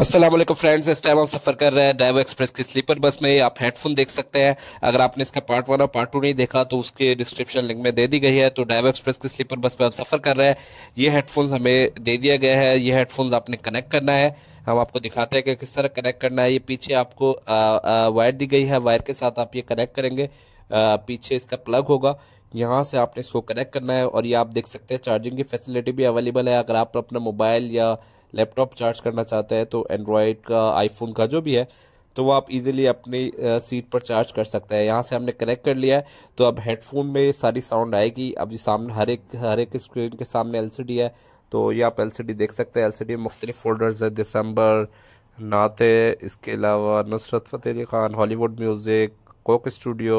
Aslam friends इस time हम सफ़र कर रहे हैं डाइवो एक्सप्रेस की स्लीपर बस में आप हेडफोन देख सकते हैं अगर आपने इसका पार्ट वन और पार्ट टू नहीं देखा तो उसके डिस्क्रिप्शन लिंक में दे दी गई है तो डाइवो एक्सप्रेस की स्लीपर बस में आप सफ़र कर रहे हैं ये हेडफोन्स हमें दे दिया गया है ये हेडफोन्स आपने कनेक्ट करना है हम आपको दिखाते हैं कि किस तरह कनेक्ट करना है ये पीछे आपको वायर दी गई है वायर के साथ आप ये कनेक्ट करेंगे आ, पीछे इसका प्लग होगा यहाँ से आपने इसको कनेक्ट करना है और ये आप देख सकते हैं चार्जिंग की फैसिलिटी भी अवेलेबल है अगर आप अपना मोबाइल या लैपटॉप चार्ज करना चाहते हैं तो एंड्रॉयड का आईफोन का जो भी है तो वो आप इजीली अपनी सीट पर चार्ज कर सकते हैं यहाँ से हमने कनेक्ट कर लिया है तो अब हेडफोन में सारी साउंड आएगी अब ये सामने हर एक हर एक स्क्रीन के सामने एलसीडी है तो ये आप एलसीडी देख सकते हैं एलसीडी में मुख्तलिफ फोल्डर्स है दिसंबर नाते इसके अलावा Nusrat Fateh Ali Khan Hollywood music Coke Studio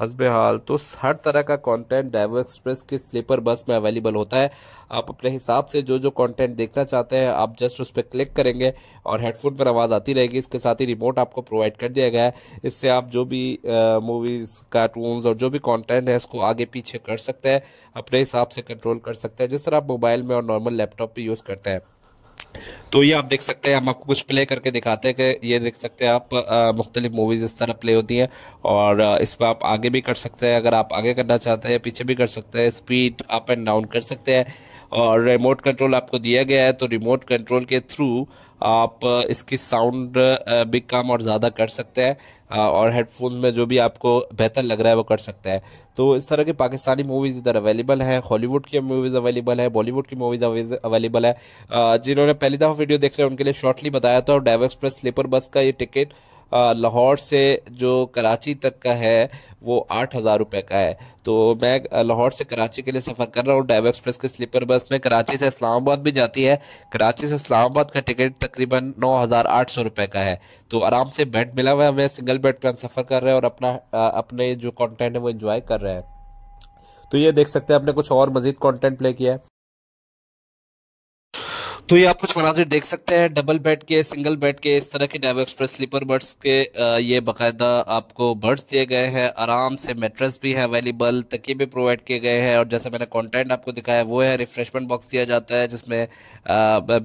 हसब हाल तो हर तरह का कंटेंट डाइवो एक्सप्रेस के स्लीपर बस में अवेलेबल होता है आप अपने हिसाब से जो जो कंटेंट देखना चाहते हैं आप जस्ट उस पर क्लिक करेंगे और हेडफोन पर आवाज़ आती रहेगी इसके साथ ही रिमोट आपको प्रोवाइड कर दिया गया है इससे आप जो भी मूवीज़ कार्टून्स और जो भी कॉन्टेंट है इसको आगे पीछे कर सकते हैं अपने हिसाब से कंट्रोल कर सकते हैं जिस तरह आप मोबाइल में और नॉर्मल लैपटॉप पर यूज़ करते हैं तो ये आप देख सकते हैं हम आपको कुछ प्ले करके दिखाते हैं कि ये देख सकते हैं आप मुख्तलिफ मूवीज़ इस तरह प्ले होती हैं और इस पर आप आगे भी कर सकते हैं अगर आप आगे करना चाहते हैं पीछे भी कर सकते हैं स्पीड अप एंड डाउन कर सकते हैं और रिमोट कंट्रोल आपको दिया गया है तो रिमोट कंट्रोल के थ्रू आप uh, इसकी साउंड uh, भी कम और ज़्यादा कर सकते हैं uh, और हेडफोन में जो भी आपको बेहतर लग रहा है वो कर सकते हैं तो इस तरह की पाकिस्तानी मूवीज़ इधर अवेलेबल हैं हॉलीवुड की मूवीज़ अवेलेबल है बॉलीवुड की मूवीज़ अवेलेबल है जिन्होंने पहली दफ़ा वीडियो देख रहे हैं उनके लिए शॉर्टली बताया था और डाइव एक्सप्रेस स्लीपर बस का ये टिकट लाहौर से जो कराची तक का है वो आठ हज़ार रुपये का है तो मैं लाहौर से कराची के लिए सफ़र कर रहा हूँ डाइव एक्सप्रेस के स्लीपर बस में कराची से इस्लामाबाद भी जाती है कराची से इस्लामाबाद का टिकट तकरीबन नौ हज़ार आठ सौ रुपये का है तो आराम से बेड मिला हुआ है हमें सिंगल बेड पर हम सफ़र कर रहे हैं और अपना अपने जो कॉन्टेंट है वो इन्जॉय कर रहे हैं तो ये देख सकते हैं आपने कुछ और मज़ीद कॉन्टेंट प्ले किया है तो ये आप कुछ मनाजिर देख सकते हैं डबल बेड के सिंगल बेड के इस तरह के डेवो एक्सप्रेस स्लीपर बर्ड्स के ये बाकायदा आपको बर्ड्स दिए गए हैं आराम से मेट्रेस भी है अवेलेबल तकिए भी प्रोवाइड किए गए हैं और जैसे मैंने कंटेंट आपको दिखाया वो है रिफ्रेशमेंट बॉक्स दिया जाता है जिसमें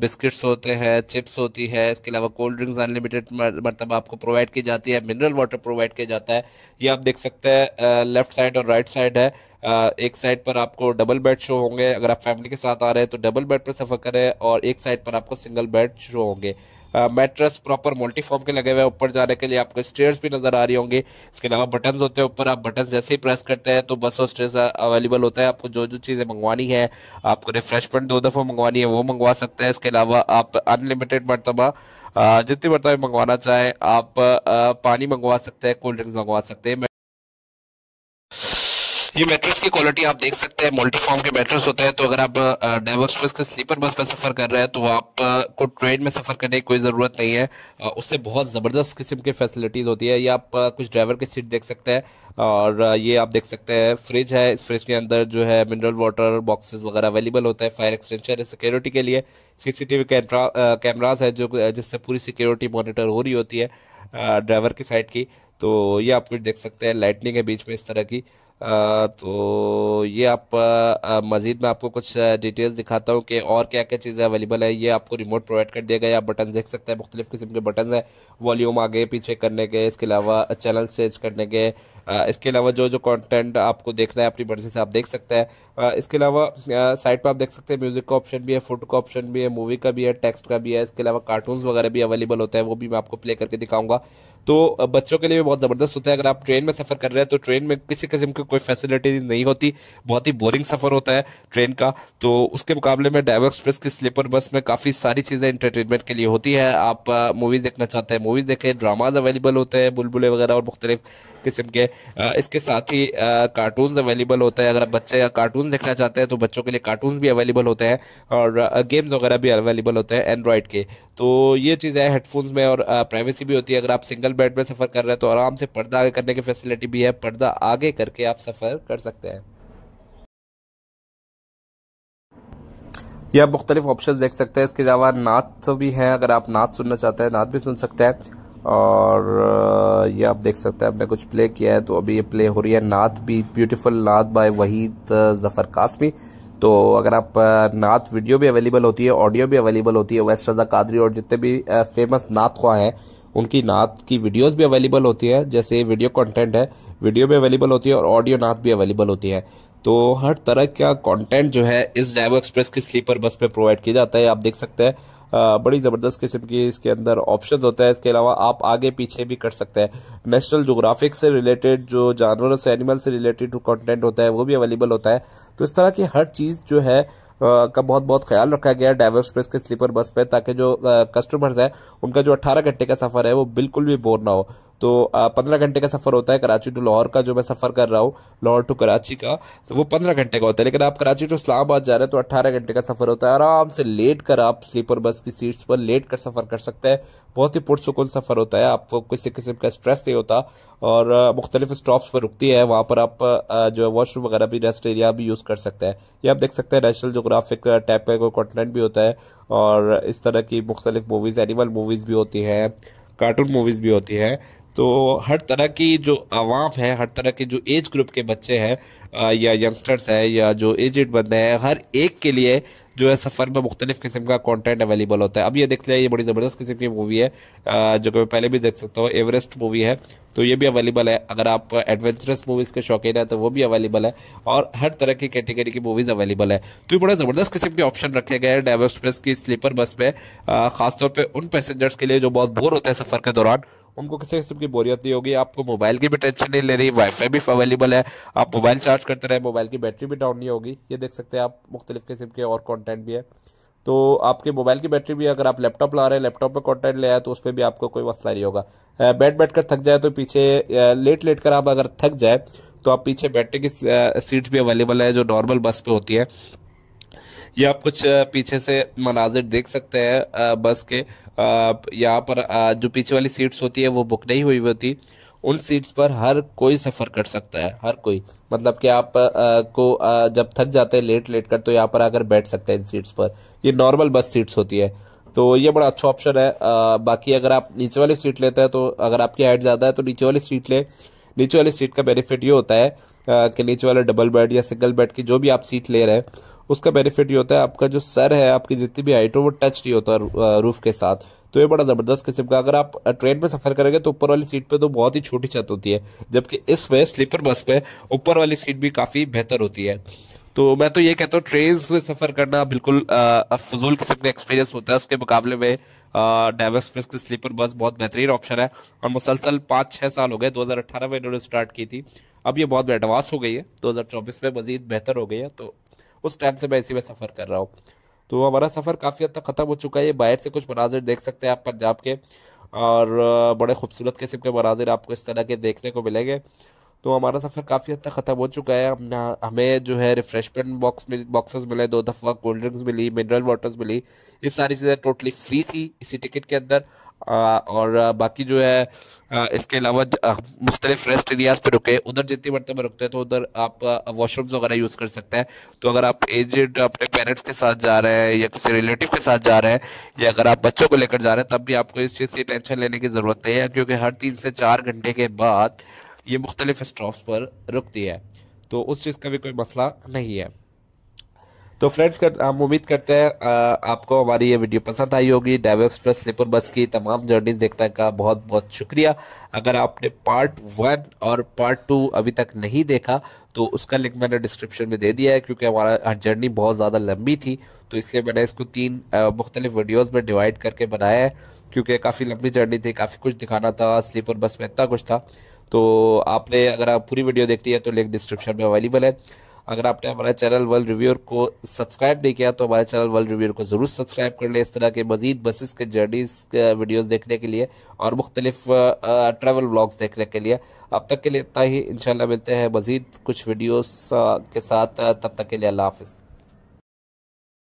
बिस्किट्स होते हैं चिप्स होती है इसके अलावा कोल्ड ड्रिंक्स अनलिमिटेड मतलब आपको प्रोवाइड की जाती है मिनरल वाटर प्रोवाइड किया जाता है ये आप देख सकते हैं लेफ्ट साइड और राइट साइड है एक साइड पर आपको डबल बेड शो होंगे अगर आप फैमिली के साथ आ रहे हैं तो डबल बेड पर सफ़र करें और एक साइड पर आपको सिंगल बेड शो होंगे मेट्रस प्रॉपर मल्टीफॉर्म के लगे हुए हैं ऊपर जाने के लिए आपको स्टेयर्स भी नज़र आ रही होंगी इसके अलावा बटन होते हैं ऊपर आप बटन जैसे ही प्रेस करते हैं तो बस और स्टेयर्स अवेलेबल होता है आपको जो जो चीज़ें मंगवानी है आपको रिफ्रेशमेंट दो दफ़ा मंगवानी है वो मंगवा सकते हैं इसके अलावा आप अनलिमिटेड मरतबा जितनी मरतबा मंगवाना चाहें आप पानी मंगवा सकते हैं कोल्ड ड्रिंक्स मंगवा सकते हैं ये मेट्रेस की क्वालिटी आप देख सकते हैं मल्टीफॉर्म के मेट्रेस होते हैं तो अगर आप डाइवर्स बस के स्लीपर बस पर सफर कर रहे हैं तो आपको ट्रेन में सफर करने की कोई ज़रूरत नहीं है उससे बहुत ज़बरदस्त किस्म की फैसिलिटीज़ होती है ये आप कुछ ड्राइवर की सीट देख सकते हैं और ये आप देख सकते हैं फ्रिज है इस फ्रिज के अंदर जो है मिनरल वाटर बॉक्सेस वगैरह अवेलेबल होते हैं फायर एक्सटेंशन है सिक्योरिटी के लिए सीसीटीवी कैमराज है जो जिससे पूरी सिक्योरिटी मॉनिटर हो रही होती है ड्राइवर की साइड की तो ये आप कुछ देख सकते हैं लाइटनिंग है बीच में इस तरह की तो ये आप मज़ीद मैं आपको कुछ डिटेल्स दिखाता हूँ कि और क्या क्या चीज़ें अवेलेबल है ये आपको रिमोट प्रोवाइड कर दिया गया आप बटन देख सकते हैं मुख्तलिफ़ किस्म के बटन हैं वॉल्यूम आगे पीछे करने के इसके अलावा चैनल चेंज करने के इसके अलावा जो जो कंटेंट आपको देखना है अपनी मर्जी से आप देख सकते हैं इसके अलावा साइट पर आप देख सकते हैं म्यूज़िक का ऑप्शन भी है फूड का ऑप्शन भी है मूवी का भी है टेक्स्ट का भी है इसके अलावा कार्टून्स वगैरह भी अवेलेबल होते हैं वो भी मैं आपको प्ले करके दिखाऊंगा तो बच्चों के लिए भी बहुत ज़बरदस्त होता है अगर आप ट्रेन में सफ़र कर रहे हैं तो ट्रेन में किसी किस्म के कोई फैसिलिटीज नहीं होती बहुत ही बोरिंग सफ़र होता है ट्रेन का तो उसके मुकाबले में डाइवो एक्सप्रेस की स्लीपर बस में काफ़ी सारी चीज़ें इंटरटेनमेंट के लिए होती है आप मूवीज़ देखना चाहते हैं मूवीज़ देखें ड्रामाज अवेलेबल होते हैं बुलबुलें वगैरह और मुख्तलिफ किस्म के इसके साथ ही कार्टून अवेलेबल होते हैं अगर आप बच्चे कार्टून देखना चाहते हैं तो बच्चों के लिए कार्टून भी अवेलेबल होते हैं और गेम्स वगैरह भी अवेलेबल होते हैं एंड्रॉयड के तो ये चीज़ है हेडफोन्स में और प्राइवेसी भी होती है अगर आप सिंगल बेड में सफ़र कर रहे हैं तो आराम से पर्दा आगे करने की फैसिलिटी भी है पर्दा आगे करके आप आप सफ़र कर सकते हैं यह आप मुख्तलिफ ऑप्शन देख सकते हैं इसके अलावा नात तो भी हैं अगर आप नात सुनना चाहते हैं नात भी सुन सकते हैं और यह आप देख सकते हैं आपने कुछ प्ले किया है तो अभी ये प्ले हो रही है नात भी ब्यूटीफुल नात बाय वहीद जफ़र कासमी तो अगर आप नात वीडियो भी अवेलेबल होती है ऑडियो भी अवेलेबल होती है वैस रजा कादरी और जितने भी फेमस नात ख्वा हैं उनकी नात की वीडियोज भी अवेलेबल होती है जैसे वीडियो कॉन्टेंट है वीडियो भी अवेलेबल होती है और ऑडियो नाथ भी अवेलेबल होती है तो हर तरह का कंटेंट जो है इस डाइवो एक्सप्रेस की स्लीपर बस पे प्रोवाइड किया जाता है आप देख सकते हैं बड़ी ज़बरदस्त किस्म की इसके अंदर ऑप्शन होता है इसके अलावा आप आगे पीछे भी कर सकते हैं नेशनल जोग्राफिक से रिलेटेड जो जानवरों से एनिमल से रिलेटेड कॉन्टेंट होता है वो भी अवेलेबल होता है तो इस तरह की हर चीज़ जो है का बहुत बहुत ख्याल रखा गया है डाइवर एक्सप्रेस के स्लीपर बस पर ताकि जो कस्टमर्स हैं उनका जो अट्ठारह घंटे का सफ़र है वो बिल्कुल भी बोर ना हो तो पंद्रह घंटे का सफ़र होता है कराची टू लाहौर का जो मैं सफ़र कर रहा हूँ लाहौर टू कराची का तो वो पंद्रह घंटे का होता है लेकिन आप कराची टू इस्लामाबाद जा रहे हैं तो अट्ठारह घंटे का सफ़र होता है आराम से लेट कर आप स्लीपर बस की सीट्स पर लेट कर सफ़र कर सकते हैं बहुत ही पुरसकून सफ़र होता है आपको किसी किस्म का स्ट्रेस नहीं होता और मुख्तलिफ स्टॉप्स पर रुकती है वहाँ पर आप जो है वॉशरूम वगैरह भी रेस्ट एरिया भी यूज़ कर सकते हैं ये आप देख सकते हैं नेशनल जोग्राफिक टाइप का कोई कॉन्टिनेंट भी होता है और इस तरह की मुख्तलिफ मूवीज़ एनिमल मूवीज़ भी होती हैं कार्टून मूवीज़ भी होती हैं तो हर तरह की जो आवाम है हर तरह के जो एज ग्रुप के बच्चे हैं या यंगस्टर्स हैं या जो एजड बंदे हैं हर एक के लिए जो है सफ़र में मुख्तलिफ़ किस्म का कंटेंट अवेलेबल होता है अब ये देख लिया ये बड़ी ज़बरदस्त किस्म की मूवी है जो कि मैं पहले भी देख सकता हूँ एवरेस्ट मूवी है तो ये भी अवेलेबल है अगर आप एडवेंचरस मूवीज़ के शौकीन हैं तो वो भी अवेलेबल है और हर तरह की कैटेगरी की मूवीज़ अवेलेबल है तो ये बड़ा ज़बरदस्त किस्म के ऑप्शन रखे गए हैं डाइवर्स प्रेस की स्लीपर बस में ख़ासतौर पर उन पैसेंजर्स के लिए जो बहुत बोर होते हैं सफ़र के दौरान उनको किसी किस्म की बोरियत नहीं होगी आपको मोबाइल की भी टेंशन नहीं ले रही वाईफाई भी अवेलेबल है आप मोबाइल चार्ज करते रहे मोबाइल की बैटरी भी डाउन नहीं होगी ये देख सकते हैं आप मुख्तलिफ़ किस्म के और कॉन्टेंट भी है तो आपके मोबाइल की बैटरी भी अगर आप लैपटॉप ला रहे हैं लैपटॉप पर कॉन्टेंट ले आए तो उस पर भी आपको कोई मसला नहीं होगा बैठ बैठ कर थक जाए तो पीछे लेट लेट कर आप अगर थक जाए तो आप पीछे बैठने की सीट भी अवेलेबल है जो नॉर्मल बस पे होती है ये आप कुछ पीछे से मनाजिर देख सकते हैं बस के यहाँ पर जो पीछे वाली सीट्स होती है वो बुक नहीं हुई होती उन सीट्स पर हर कोई सफ़र कर सकता है हर कोई मतलब कि आप आ, को आ, जब थक जाते हैं लेट लेट कर तो यहाँ पर आकर बैठ सकते हैं इन सीट्स पर ये नॉर्मल बस सीट्स होती है तो ये बड़ा अच्छा ऑप्शन है आ, बाकी अगर आप नीचे वाली सीट लेते हैं तो अगर आपकी हाइट ज़्यादा है तो नीचे वाली सीट लें नीचे वाली सीट का बेनिफिट ये होता है कि नीचे वाला डबल बेड या सिंगल बेड की जो भी आप सीट ले रहे हैं उसका बेनिफिट ये होता है आपका जो सर है आपकी जितनी भी हाइट हो वो टच नहीं होता रूफ के साथ तो ये बड़ा ज़बरदस्त किस्म का अगर आप ट्रेन में सफ़र करेंगे तो ऊपर वाली सीट पे तो बहुत ही छोटी छत होती है जबकि इसमें स्लीपर बस पे ऊपर वाली सीट भी काफ़ी बेहतर होती है तो मैं तो ये कहता हूँ ट्रेन में सफ़र करना बिल्कुल फजूल किस्म का एक्सपीरियंस होता है उसके मुकाबले में डेव एक्सप्रेस की स्लीपर बस बहुत बेहतरीन ऑप्शन है और मुसलसल पाँच छः साल हो गए अठारह में इन्होंने स्टार्ट की थी अब ये बहुत एडवांस हो गई है 2024 में मज़ीद बेहतर हो गई है तो उस टाइम से मैं इसी में सफ़र कर रहा हूँ तो हमारा सफ़र काफ़ी हद तक ख़त्म हो चुका है बाहर से कुछ मनाजिर देख सकते हैं आप पंजाब के और बड़े खूबसूरत किस्म के मनाजिर आपको इस तरह के देखने को मिलेंगे तो हमारा सफ़र काफ़ी हद तक ख़त्म हो चुका है हमने हमें जो है रिफ्रेशमेंट बॉक्स मिल बॉक्सेस मिले दो दफ़ा कोल्ड ड्रिंक्स मिली मिनरल वाटर्स मिली ये सारी चीज़ें टोटली फ्री थी इसी टिकट के अंदर और बाकी जो है इसके अलावा मुख्तलिफ रेस्ट एरियाज पे रुके उधर जितनी मरतब में रुकते हैं तो उधर आप वॉशरूम्स वगैरह यूज़ कर सकते हैं तो अगर आप एजेड अपने पेरेंट्स के साथ जा रहे हैं या किसी रिलेटिव के साथ जा रहे हैं या अगर आप बच्चों को लेकर जा रहे हैं तब भी आपको इस चीज़ की टेंशन लेने की ज़रूरत नहीं है क्योंकि हर तीन से चार घंटे के बाद ये मुख्तलिफ स्टॉप्स पर रुकती है तो उस चीज़ का भी कोई मसला नहीं है तो फ्रेंड्स कर, हम उम्मीद करते हैं आपको हमारी ये वीडियो पसंद आई होगी डाइव एक्सप्रेस स्लीपर बस की तमाम जर्नीज देखने का बहुत बहुत शुक्रिया अगर आपने पार्ट वन और पार्ट टू अभी तक नहीं देखा तो उसका लिंक मैंने डिस्क्रिप्शन में दे दिया है क्योंकि हमारा जर्नी बहुत ज़्यादा लंबी थी तो इसलिए मैंने इसको तीन मुख्तलिफ वीडियोज़ में डिवाइड करके बनाया है क्योंकि काफ़ी लंबी जर्नी थी काफ़ी कुछ दिखाना था स्लीपर बस में इतना कुछ था तो आपने अगर आप पूरी वीडियो देखती है तो लिंक डिस्क्रिप्शन में अवेलेबल है अगर आपने हमारे चैनल वर्ल्ड रिव्यूर को सब्सक्राइब नहीं किया तो हमारे चैनल वर्ल्ड रिव्यूर को ज़रूर सब्सक्राइब कर लें इस तरह के मजीद बसेस के के वीडियोज़ देखने के लिए और मुख्तलिफ ट्रैवल ब्लॉग्स देखने के लिए अब तक के लिए इतना ही इंशाल्लाह मिलते हैं मज़ीद कुछ वीडियोस के साथ तब तक के लिए अल्लाह हाफिज़